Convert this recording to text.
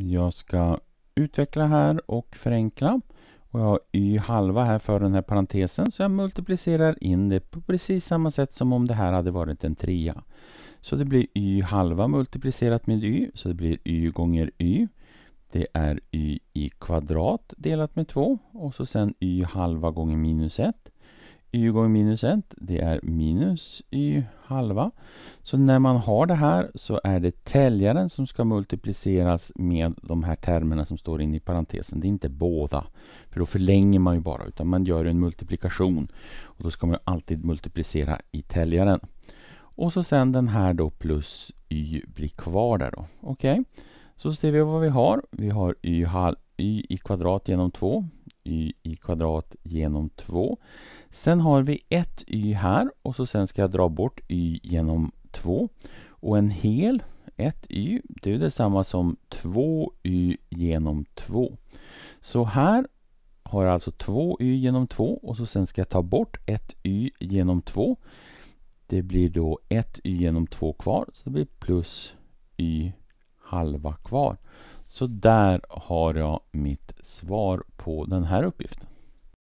Jag ska utveckla här och förenkla. Och jag har y halva här för den här parentesen så jag multiplicerar in det på precis samma sätt som om det här hade varit en trea. Så det blir y halva multiplicerat med y, så det blir y gånger y. Det är y i kvadrat delat med 2 och så sen y halva gånger minus 1 y gånger minus 1, det är minus y halva. Så när man har det här så är det täljaren som ska multipliceras med de här termerna som står inne i parentesen. Det är inte båda, för då förlänger man ju bara, utan man gör en multiplikation. Och Då ska man alltid multiplicera i täljaren. Och så sen den här då plus y blir kvar där då. Okej, okay. så ser vi vad vi har. Vi har y, halv, y i kvadrat genom 2 y i kvadrat genom 2. Sen har vi ett y här och så sen ska jag dra bort y genom 2. Och en hel, ett y, det är detsamma som 2y genom 2. Så här har jag alltså 2y genom 2 och så sen ska jag ta bort ett y genom 2. Det blir då ett y genom 2 kvar, så det blir plus y halva kvar. Så där har jag mitt svar på den här uppgiften.